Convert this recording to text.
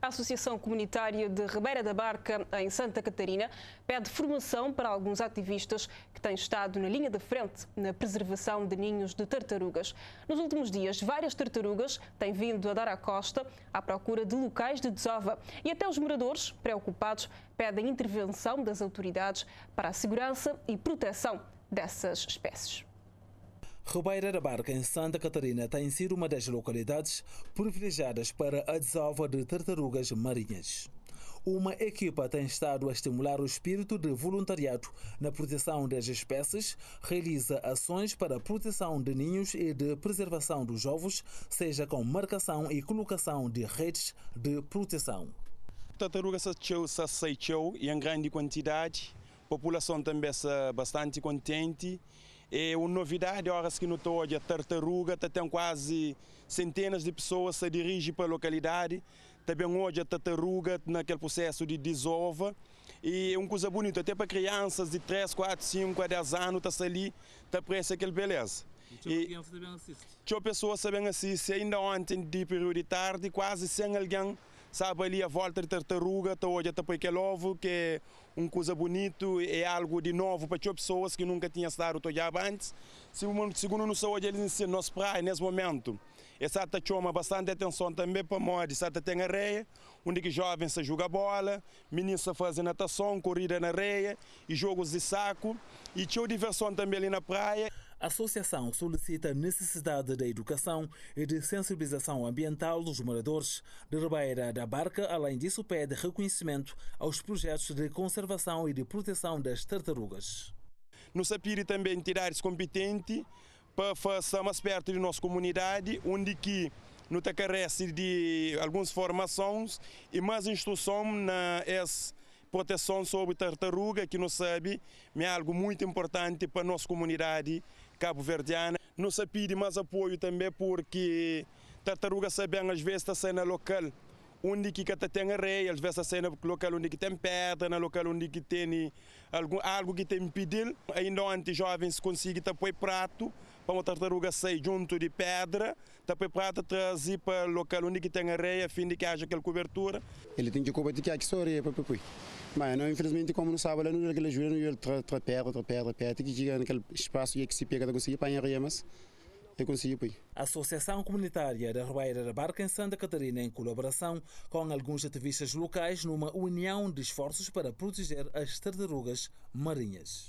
a Associação Comunitária de Ribeira da Barca, em Santa Catarina, pede formação para alguns ativistas que têm estado na linha de frente na preservação de ninhos de tartarugas. Nos últimos dias, várias tartarugas têm vindo a dar à costa à procura de locais de desova e até os moradores, preocupados, pedem intervenção das autoridades para a segurança e proteção dessas espécies. Ribeira da Barca, em Santa Catarina, tem sido uma das localidades privilegiadas para a desova de tartarugas marinhas. Uma equipa tem estado a estimular o espírito de voluntariado na proteção das espécies, realiza ações para a proteção de ninhos e de preservação dos ovos, seja com marcação e colocação de redes de proteção. Tartaruga se aceitou em grande quantidade, a população também está bastante contente é uma novidade, horas que notou a tartaruga, tem quase centenas de pessoas se dirigem para a localidade. Também hoje a tartaruga naquele processo de desova. E é uma coisa bonita, até para crianças de 3, 4, 5, 10 anos, está ali, está parece aquele beleza. E crianças também assistem? Tinha pessoas também assistem. Ainda ontem, de período de tarde, quase sem alguém sabe, ali a volta de tartaruga, está hoje até aquele ovo, que é uma coisa bonito, é algo de novo para as pessoas que nunca tinham estado Tojaba antes. Segundo não sou hoje, eles ensinam nosso praia nesse momento. Essa está chama bastante atenção também para mod, essa tem areia, onde que jovens se joga bola, meninos se fazem natação, corrida na areia e jogos de saco. E tinha diversão também ali na praia. A associação solicita a necessidade da educação e de sensibilização ambiental dos moradores de Ribeira da Barca. Além disso, pede reconhecimento aos projetos de conservação e de proteção das tartarugas. No Sapiri também tirar-se competente para fazer mais perto de nossa comunidade, onde que não te carece de algumas formações e mais instrução na proteção sobre tartaruga, que não sabe, é algo muito importante para a nossa comunidade cabo-verdiana. Não se pede mais apoio também porque tartaruga sabem às vezes está sendo local onde que até tem areia, às vezes a cena local onde que tem pedra, na local onde que tem algum, algo que tem impedido. Ainda antes, jovens conseguem tapar prato para uma tartaruga sair junto de pedra, tapar prato trazer para local onde que tem areia, a fim de que haja aquela cobertura. Ele tem que cobrir que a história para pepui. Mas não, infelizmente, como não sabe, não é aquele joelho, não é outra pedra, outra pedra, outra que chega naquele espaço e que se pega, não consegue apanhar areia, mas... É A Associação Comunitária da Ribeira da Barca em Santa Catarina, em colaboração com alguns ativistas locais, numa união de esforços para proteger as tartarugas marinhas.